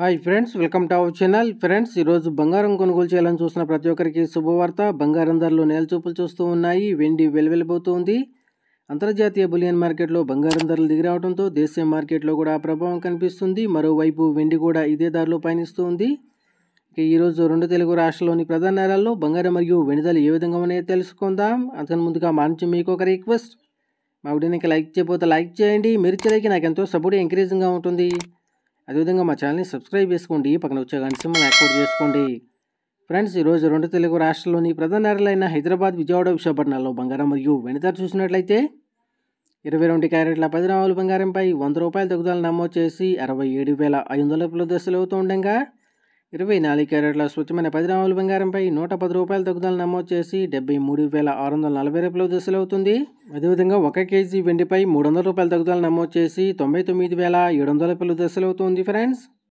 hi friends welcome to our channel friends ఈరోజు బంగారం కొనుగోలు చేయాలని చూసిన ప్రతి ఒక్కరికి శుభవార్త బంగారం ధరలు నేలచూపులు చూస్తూ ఉన్నాయి వెండి వెలువెలిపోతుంది అంతర్జాతీయ బులియన్ మార్కెట్లో బంగారం ధరలు దిగిరావడంతో దేశీయ మార్కెట్లో కూడా ప్రభావం కనిపిస్తుంది మరోవైపు వెండి కూడా ఇదే ధరలో పయనిస్తుంది ఇక ఈరోజు రెండు తెలుగు రాష్ట్రాల్లోని ప్రధాన నేరాల్లో బంగారం మరియు వెండి ధరలు ఏ విధంగా ఉన్నాయో తెలుసుకుందాం అతని ముందుగా మా మీకు ఒక రిక్వెస్ట్ మా వీడియోనికి లైక్ చేయకపోతే లైక్ చేయండి మీరు చేయడానికి నాకు ఎంతో సపోర్ట్ ఎంకరేజింగ్గా ఉంటుంది అదేవిధంగా మా ఛానల్ని సబ్స్క్రైబ్ చేసుకోండి పక్కన వచ్చే గంట సింహల్ని యాక్టివేట్ చేసుకోండి ఫ్రెండ్స్ ఈరోజు రెండు తెలుగు రాష్ట్రాల్లోని ప్రధాన నగరాలైన హైదరాబాద్ విజయవాడ విశాఖపట్నంలో బంగారం మరియు వెనుతారు చూసినట్లయితే ఇరవై రెండు క్యారెట్ల పది రాముల బంగారంపై వంద రూపాయల తగ్గుదల నమోదు చేసి అరవై ఏడు వేల ఐదు వందల పులదశలు అవుతూ ఉండగా ఇరవై నాలుగు క్యారెట్ల స్వచ్ఛమైన పది రాముల బంగారంపై నూట పది రూపాయల తగ్గుదల నమోదు చేసి డెబ్బై మూడు వేల ఆరు వందల నలభై రూపాయల దశలు అవుతుంది అదేవిధంగా ఒక కేజీ వెండిపై మూడు వందల రూపాయల తగ్గుదల నమోదు చేసి తొంభై తొమ్మిది వేల ఏడు వందల రూపాయలు దశలవుతుంది ఫ్రెండ్స్